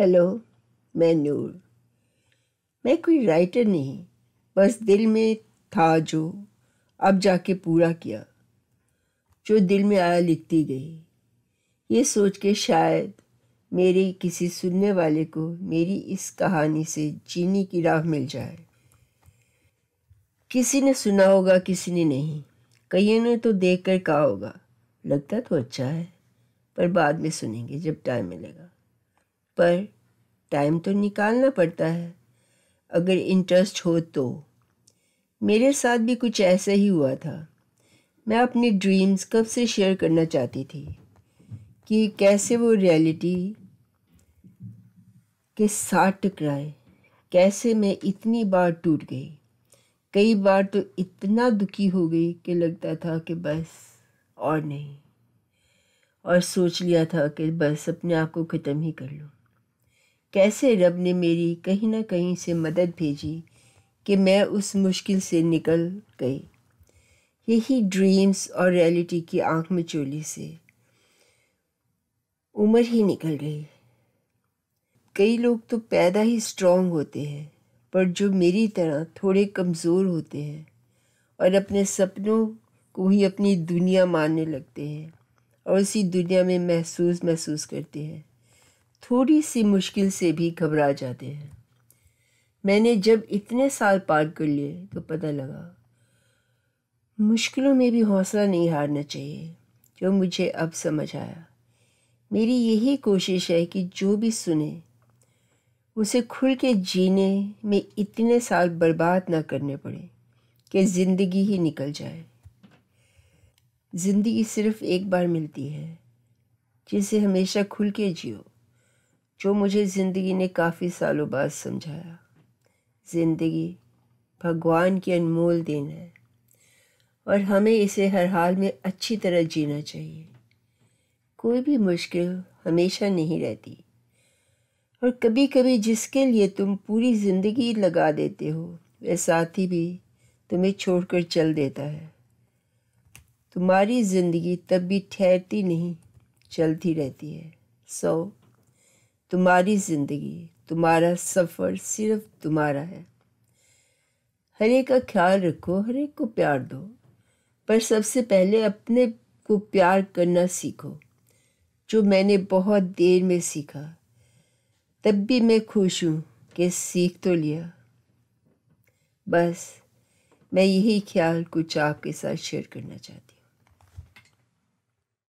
hello मैं नूर मैं कोई राइटर नहीं बस दिल में था जो अब जाके पूरा किया जो दिल में आया लिखती गई ये सोच के शायद मेरे किसी सुनने वाले को मेरी इस कहानी से जीने की राह मिल जाए किसी ने सुना होगा किसी ने नहीं कईयों ने तो देख कर कहा होगा लगता तो अच्छा है पर बाद में सुनेंगे जब टाइम मिलेगा पर टाइम तो निकालना पड़ता है अगर इंटरेस्ट हो तो मेरे साथ भी कुछ ऐसा ही हुआ था मैं अपनी ड्रीम्स कब से शेयर करना चाहती थी कि कैसे वो रियलिटी के साथ टकराए कैसे मैं इतनी बार टूट गई कई बार तो इतना दुखी हो गई कि लगता था कि बस और नहीं और सोच लिया था कि बस अपने आप को ख़त्म ही कर लूँ कैसे रब ने मेरी कहीं ना कहीं से मदद भेजी कि मैं उस मुश्किल से निकल गई यही ड्रीम्स और रियलिटी की आंख में चोली से उम्र ही निकल गई कई लोग तो पैदा ही स्ट्रॉन्ग होते हैं पर जो मेरी तरह थोड़े कमज़ोर होते हैं और अपने सपनों को ही अपनी दुनिया मानने लगते हैं और उसी दुनिया में महसूस महसूस करते हैं थोड़ी सी मुश्किल से भी घबरा जाते हैं मैंने जब इतने साल पार कर लिए तो पता लगा मुश्किलों में भी हौसला नहीं हारना चाहिए जो मुझे अब समझ आया मेरी यही कोशिश है कि जो भी सुने उसे खुल के जीने में इतने साल बर्बाद ना करने पड़े कि ज़िंदगी ही निकल जाए ज़िंदगी सिर्फ़ एक बार मिलती है जिसे हमेशा खुल के जियो जो मुझे ज़िंदगी ने काफ़ी सालों बाद समझाया ज़िंदगी भगवान की अनमोल देन है और हमें इसे हर हाल में अच्छी तरह जीना चाहिए कोई भी मुश्किल हमेशा नहीं रहती और कभी कभी जिसके लिए तुम पूरी ज़िंदगी लगा देते हो वह साथी भी तुम्हें छोड़कर चल देता है तुम्हारी ज़िंदगी तब भी ठहरती नहीं चलती रहती है सो so, तुम्हारी ज़िंदगी तुम्हारा सफ़र सिर्फ तुम्हारा है हर एक का ख्याल रखो हर एक को प्यार दो पर सबसे पहले अपने को प्यार करना सीखो जो मैंने बहुत देर में सीखा तब भी मैं खुश हूँ कि सीख तो लिया बस मैं यही ख्याल कुछ आपके साथ शेयर करना चाहती हूँ